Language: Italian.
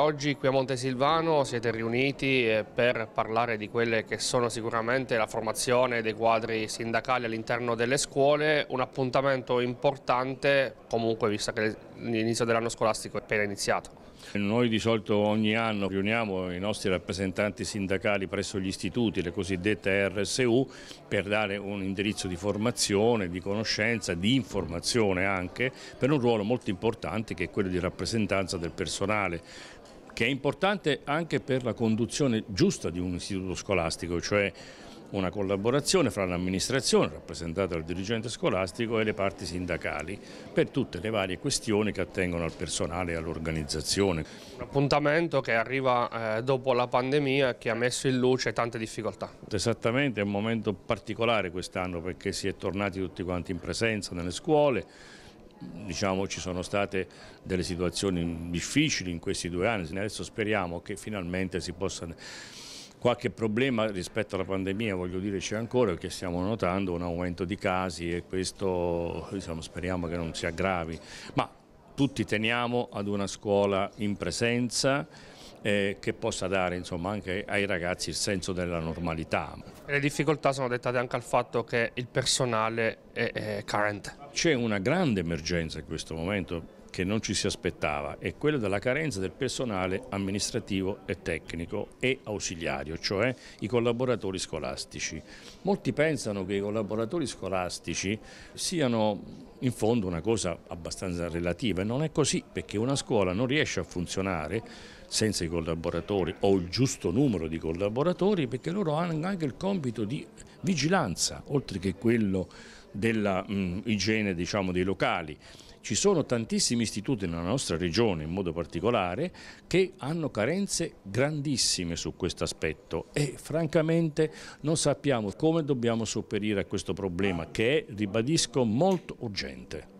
Oggi qui a Montesilvano siete riuniti eh, per parlare di quelle che sono sicuramente la formazione dei quadri sindacali all'interno delle scuole, un appuntamento importante comunque visto che l'inizio dell'anno scolastico è appena iniziato. Noi di solito ogni anno riuniamo i nostri rappresentanti sindacali presso gli istituti, le cosiddette RSU, per dare un indirizzo di formazione, di conoscenza, di informazione anche, per un ruolo molto importante che è quello di rappresentanza del personale che è importante anche per la conduzione giusta di un istituto scolastico, cioè una collaborazione fra l'amministrazione rappresentata dal dirigente scolastico e le parti sindacali per tutte le varie questioni che attengono al personale e all'organizzazione. Un appuntamento che arriva eh, dopo la pandemia che ha messo in luce tante difficoltà. Esattamente, è un momento particolare quest'anno perché si è tornati tutti quanti in presenza nelle scuole, Diciamo, ci sono state delle situazioni difficili in questi due anni, adesso speriamo che finalmente si possa... Qualche problema rispetto alla pandemia, voglio dire, c'è ancora perché stiamo notando un aumento di casi e questo diciamo, speriamo che non si aggravi, ma tutti teniamo ad una scuola in presenza eh, che possa dare insomma, anche ai ragazzi il senso della normalità. Le difficoltà sono dettate anche al fatto che il personale eh, current. C'è una grande emergenza in questo momento che non ci si aspettava è quella della carenza del personale amministrativo e tecnico e ausiliario, cioè i collaboratori scolastici. Molti pensano che i collaboratori scolastici siano in fondo una cosa abbastanza relativa e non è così perché una scuola non riesce a funzionare senza i collaboratori o il giusto numero di collaboratori perché loro hanno anche il compito di vigilanza, oltre che quello dell'igiene diciamo, dei locali. Ci sono tantissimi istituti nella nostra regione, in modo particolare, che hanno carenze grandissime su questo aspetto e francamente non sappiamo come dobbiamo sopperire a questo problema che è, ribadisco, molto urgente.